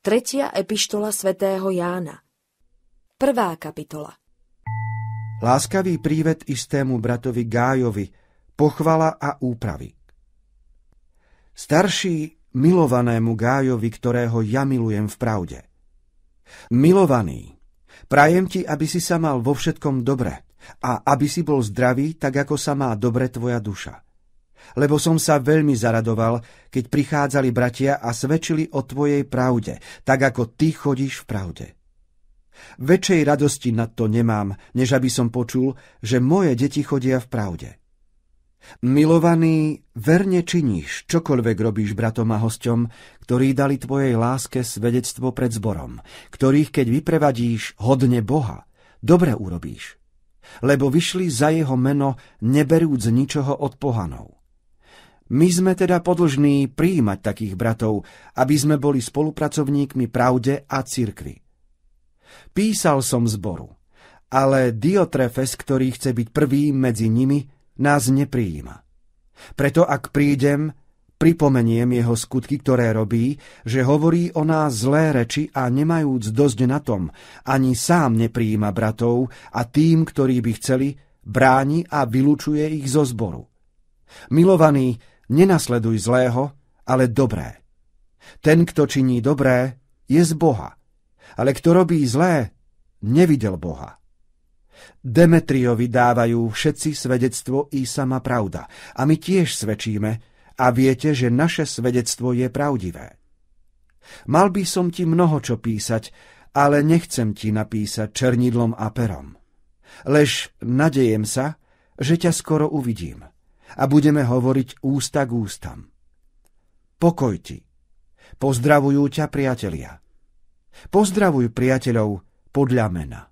Tretia epištola svätého Jána. Prvá kapitola. Láskavý prívet istému bratovi Gájovi, pochvala a úpravy. Starší milovanému Gájovi, ktorého ja milujem v pravde. Milovaný, prajem ti, aby si sa mal vo všetkom dobre a aby si bol zdravý, tak ako sa má dobre tvoja duša lebo som sa veľmi zaradoval, keď prichádzali bratia a svedčili o tvojej pravde, tak ako ty chodíš v pravde. Väčšej radosti nad to nemám, než aby som počul, že moje deti chodia v pravde. Milovaný, verne činíš, čokoľvek robíš bratom a hosťom, ktorí dali tvojej láske svedectvo pred zborom, ktorých keď vyprevadíš hodne Boha, dobre urobíš, lebo vyšli za jeho meno, neberúc ničoho od pohanov. My sme teda podlžní príjmať takých bratov, aby sme boli spolupracovníkmi pravde a cirkvi. Písal som zboru, ale Diotrefes, ktorý chce byť prvý medzi nimi, nás nepríjima. Preto ak prídem, pripomeniem jeho skutky, ktoré robí, že hovorí o nás zlé reči a nemajúc dosť na tom, ani sám nepríjima bratov a tým, ktorí by chceli, bráni a vylúčuje ich zo zboru. Milovaní, Nenasleduj zlého, ale dobré. Ten, kto činí dobré, je z Boha, ale kto robí zlé, nevidel Boha. Demetriovi dávajú všetci svedectvo i sama pravda a my tiež svedčíme a viete, že naše svedectvo je pravdivé. Mal by som ti mnoho čo písať, ale nechcem ti napísať černidlom a perom. Lež nadejem sa, že ťa skoro uvidím a budeme hovoriť ústa k ústam. Pokoj ti. Pozdravujú ťa priatelia. Pozdravuj priateľov podľa mena.